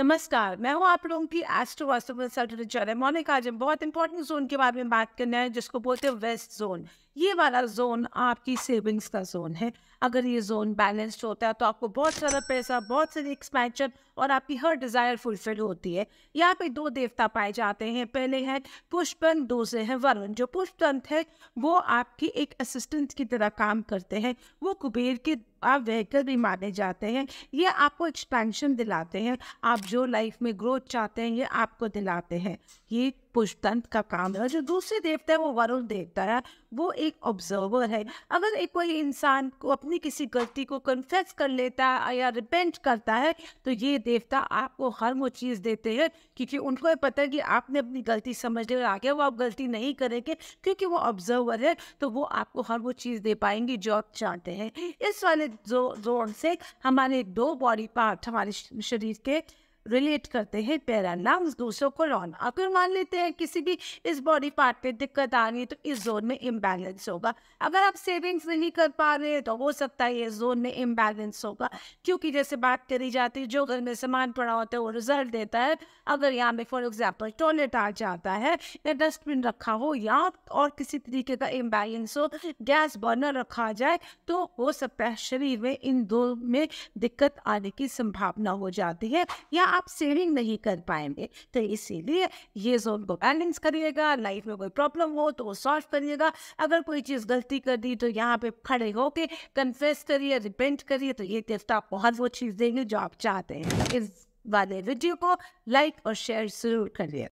नमस्कार मैं हूँ आप लोगों की एस्ट्रो वास्तु मोनिक आज हम बहुत इंपॉर्टेंट जोन के बारे में बात करना है जिसको बोलते हैं वेस्ट जोन ये वाला जोन आपकी सेविंग्स का जोन है अगर ये जोन बैलेंस्ड होता है तो आपको बहुत सारा पैसा बहुत सारी एक्सपेंशन और आपकी हर डिज़ायर फुलफिल होती है यहाँ पे दो देवता पाए जाते हैं पहले हैं पुष्पन दूसरे हैं वरुण जो पुष्पंत है वो आपकी एक असिस्टेंट की तरह काम करते हैं वो कुबेर के आप व्हीकल भी माने जाते हैं ये आपको एक्सपेंशन दिलाते हैं आप जो लाइफ में ग्रोथ चाहते हैं ये आपको दिलाते हैं ये पुष्पतंत्र का काम है जो दूसरे देवता है वो वरुण देवता है वो एक ऑब्जर्वर है अगर एक कोई इंसान को अपनी किसी गलती को कन्फेस कर लेता है या रिपेंट करता है तो ये देवता आपको हर वो चीज़ देते हैं क्योंकि उनको ये पता है कि आपने अपनी गलती समझ लेकर आ गया वो आप गलती नहीं करेंगे क्योंकि वो ऑब्जर्वर है तो वो आपको हर वो चीज़ दे पाएंगी जो आप चाहते हैं इस वाले जोर से हमारे दो बॉडी पार्ट हमारे शरीर के रिलेट करते हैं पैरा लंग्स दूसरों को रौन अगर मान लेते हैं किसी भी इस बॉडी पार्ट पे दिक्कत आ रही है तो इस जोन में इम्बैलेंस होगा अगर आप सेविंग्स नहीं कर पा रहे हैं तो हो सकता है ये जोन में इम्बैलेंस होगा क्योंकि जैसे बात करी जाती है जो घर में सामान पड़ा होता है वो रिजल्ट देता है अगर यहाँ पे फॉर एग्जाम्पल टॉयलेट आ जाता है या डस्टबिन रखा हो या और किसी तरीके का इम्बैलेंस हो गैस बर्नर रखा जाए तो हो सकता है शरीर में इन दो में दिक्कत आने की संभावना हो जाती है या आप सेविंग नहीं कर पाएंगे तो इसीलिए ये जोन को बैलेंस करिएगा लाइफ में कोई प्रॉब्लम हो तो वो सॉल्व करिएगा अगर कोई चीज़ गलती कर दी तो यहाँ पे खड़े होके कन्फेस करिए रिपेंट करिए तो ये देवता आपको हर वो चीज़ देंगे जो आप चाहते हैं इस वाले वीडियो को लाइक और शेयर जरूर करिए